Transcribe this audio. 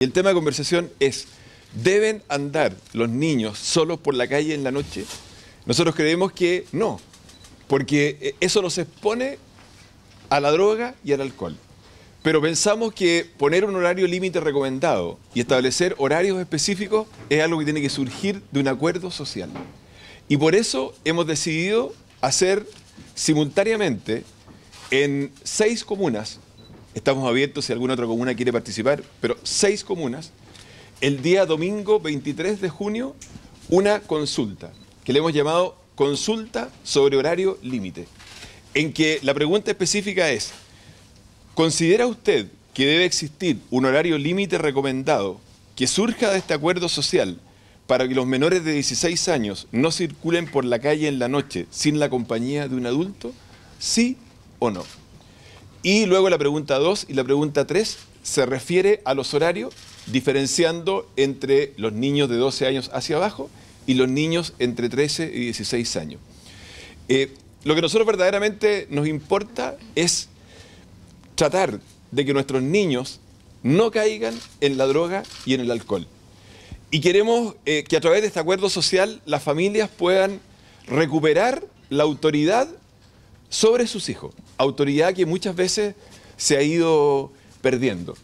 El tema de conversación es, ¿deben andar los niños solos por la calle en la noche? Nosotros creemos que no, porque eh, eso nos expone a la droga y al alcohol. Pero pensamos que poner un horario límite recomendado y establecer horarios específicos es algo que tiene que surgir de un acuerdo social. Y por eso hemos decidido hacer simultáneamente en seis comunas Estamos abiertos si alguna otra comuna quiere participar, pero seis comunas. El día domingo 23 de junio, una consulta que le hemos llamado consulta sobre horario límite, en que la pregunta específica es, ¿considera usted que debe existir un horario límite recomendado que surja de este acuerdo social para que los menores de 16 años no circulen por la calle en la noche sin la compañía de un adulto? ¿Sí o no? Y luego la pregunta 2 y la pregunta 3 se refiere a los horarios, diferenciando entre los niños de 12 años hacia abajo y los niños entre 13 y 16 años. Eh, lo que nosotros verdaderamente nos importa es tratar de que nuestros niños no caigan en la droga y en el alcohol. Y queremos eh, que a través de este acuerdo social las familias puedan recuperar la autoridad sobre sus hijos, autoridad que muchas veces se ha ido perdiendo.